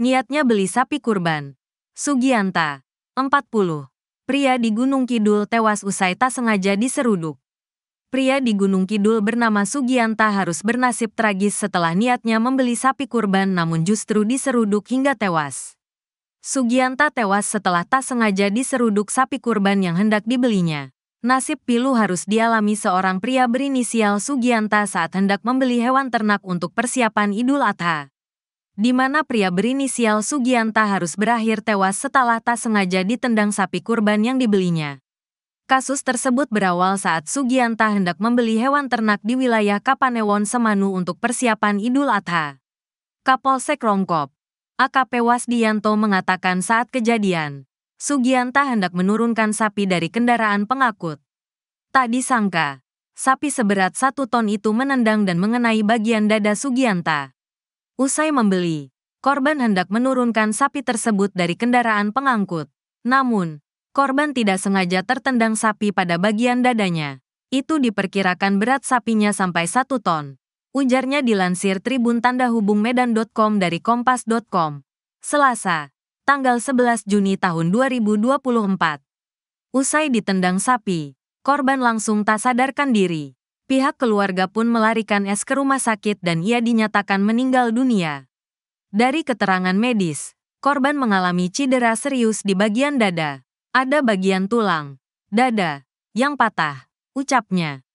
Niatnya beli sapi kurban. Sugianta, 40. Pria di Gunung Kidul tewas usai tak sengaja diseruduk. Pria di Gunung Kidul bernama Sugianta harus bernasib tragis setelah niatnya membeli sapi kurban namun justru diseruduk hingga tewas. Sugianta tewas setelah tak sengaja diseruduk sapi kurban yang hendak dibelinya. Nasib pilu harus dialami seorang pria berinisial Sugianta saat hendak membeli hewan ternak untuk persiapan Idul Adha di mana pria berinisial Sugianta harus berakhir tewas setelah tak sengaja ditendang sapi kurban yang dibelinya. Kasus tersebut berawal saat Sugianta hendak membeli hewan ternak di wilayah Kapanewon Semanu untuk persiapan Idul Adha. Kapolsek Rongkop, AKP Wasdianto mengatakan saat kejadian, Sugianta hendak menurunkan sapi dari kendaraan pengakut. Tak disangka, sapi seberat satu ton itu menendang dan mengenai bagian dada Sugianta. Usai membeli, korban hendak menurunkan sapi tersebut dari kendaraan pengangkut. Namun, korban tidak sengaja tertendang sapi pada bagian dadanya. Itu diperkirakan berat sapinya sampai satu ton. Ujarnya dilansir Tribun Tanda Hubung Medan.com dari Kompas.com. Selasa, tanggal 11 Juni tahun 2024. Usai ditendang sapi, korban langsung tak sadarkan diri. Pihak keluarga pun melarikan S ke rumah sakit dan ia dinyatakan meninggal dunia. Dari keterangan medis, korban mengalami cedera serius di bagian dada. Ada bagian tulang, dada, yang patah, ucapnya.